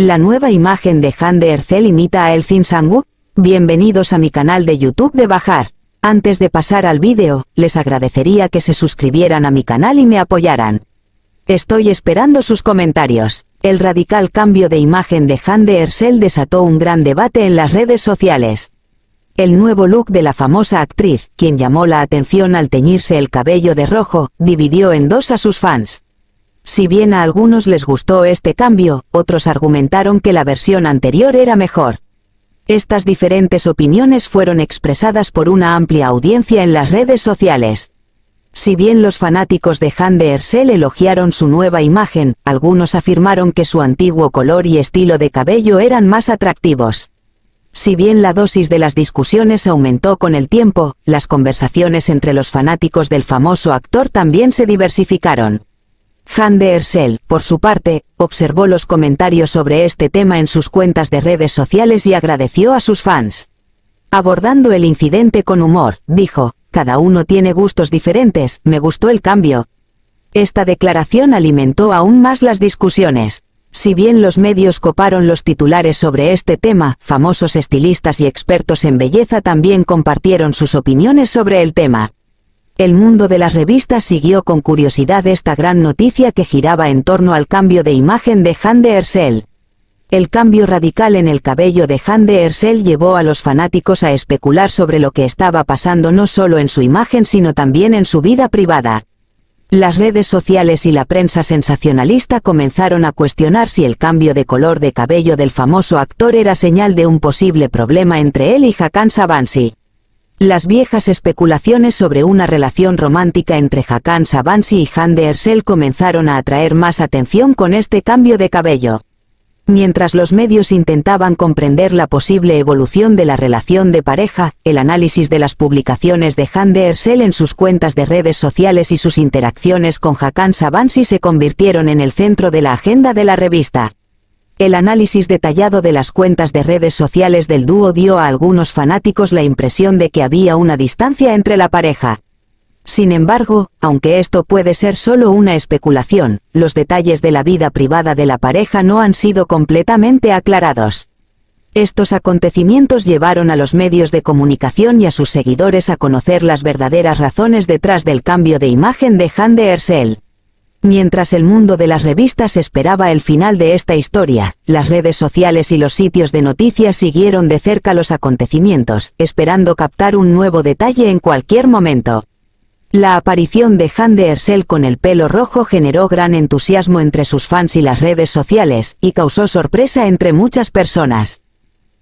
La nueva imagen de Han de Ercel imita a El Sangu. Bienvenidos a mi canal de YouTube de Bajar. Antes de pasar al vídeo, les agradecería que se suscribieran a mi canal y me apoyaran. Estoy esperando sus comentarios. El radical cambio de imagen de Han de Ercel desató un gran debate en las redes sociales. El nuevo look de la famosa actriz, quien llamó la atención al teñirse el cabello de rojo, dividió en dos a sus fans. Si bien a algunos les gustó este cambio, otros argumentaron que la versión anterior era mejor. Estas diferentes opiniones fueron expresadas por una amplia audiencia en las redes sociales. Si bien los fanáticos de Han de Ersel elogiaron su nueva imagen, algunos afirmaron que su antiguo color y estilo de cabello eran más atractivos. Si bien la dosis de las discusiones aumentó con el tiempo, las conversaciones entre los fanáticos del famoso actor también se diversificaron. Han de por su parte, observó los comentarios sobre este tema en sus cuentas de redes sociales y agradeció a sus fans. Abordando el incidente con humor, dijo, cada uno tiene gustos diferentes, me gustó el cambio. Esta declaración alimentó aún más las discusiones. Si bien los medios coparon los titulares sobre este tema, famosos estilistas y expertos en belleza también compartieron sus opiniones sobre el tema. El mundo de las revistas siguió con curiosidad esta gran noticia que giraba en torno al cambio de imagen de de Ersel. El cambio radical en el cabello de de Ersel llevó a los fanáticos a especular sobre lo que estaba pasando no solo en su imagen sino también en su vida privada. Las redes sociales y la prensa sensacionalista comenzaron a cuestionar si el cambio de color de cabello del famoso actor era señal de un posible problema entre él y Hakan Savansi. Las viejas especulaciones sobre una relación romántica entre Hakan Sabansi y Han de Ersel comenzaron a atraer más atención con este cambio de cabello. Mientras los medios intentaban comprender la posible evolución de la relación de pareja, el análisis de las publicaciones de Han de Ersel en sus cuentas de redes sociales y sus interacciones con Hakan Sabansi se convirtieron en el centro de la agenda de la revista. El análisis detallado de las cuentas de redes sociales del dúo dio a algunos fanáticos la impresión de que había una distancia entre la pareja. Sin embargo, aunque esto puede ser solo una especulación, los detalles de la vida privada de la pareja no han sido completamente aclarados. Estos acontecimientos llevaron a los medios de comunicación y a sus seguidores a conocer las verdaderas razones detrás del cambio de imagen de Han de Ersel. Mientras el mundo de las revistas esperaba el final de esta historia, las redes sociales y los sitios de noticias siguieron de cerca los acontecimientos, esperando captar un nuevo detalle en cualquier momento. La aparición de Han de Ersel con el pelo rojo generó gran entusiasmo entre sus fans y las redes sociales, y causó sorpresa entre muchas personas.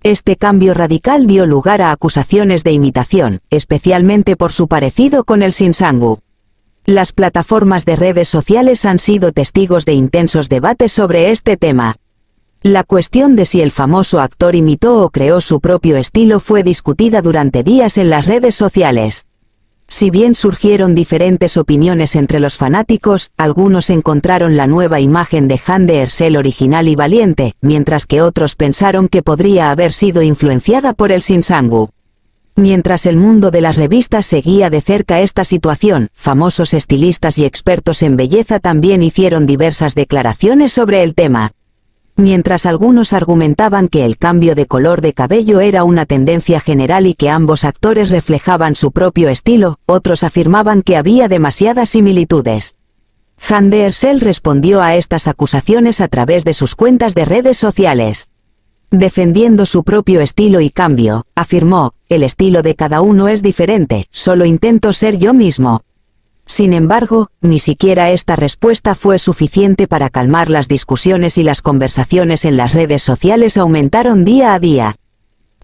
Este cambio radical dio lugar a acusaciones de imitación, especialmente por su parecido con el Sinsangu. Las plataformas de redes sociales han sido testigos de intensos debates sobre este tema. La cuestión de si el famoso actor imitó o creó su propio estilo fue discutida durante días en las redes sociales. Si bien surgieron diferentes opiniones entre los fanáticos, algunos encontraron la nueva imagen de Han de Ersel original y valiente, mientras que otros pensaron que podría haber sido influenciada por el Sinsangu. Mientras el mundo de las revistas seguía de cerca esta situación, famosos estilistas y expertos en belleza también hicieron diversas declaraciones sobre el tema. Mientras algunos argumentaban que el cambio de color de cabello era una tendencia general y que ambos actores reflejaban su propio estilo, otros afirmaban que había demasiadas similitudes. Hande Ersel respondió a estas acusaciones a través de sus cuentas de redes sociales. Defendiendo su propio estilo y cambio, afirmó, el estilo de cada uno es diferente, solo intento ser yo mismo. Sin embargo, ni siquiera esta respuesta fue suficiente para calmar las discusiones y las conversaciones en las redes sociales aumentaron día a día.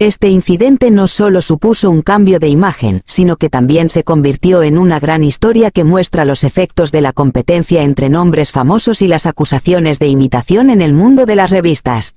Este incidente no solo supuso un cambio de imagen, sino que también se convirtió en una gran historia que muestra los efectos de la competencia entre nombres famosos y las acusaciones de imitación en el mundo de las revistas.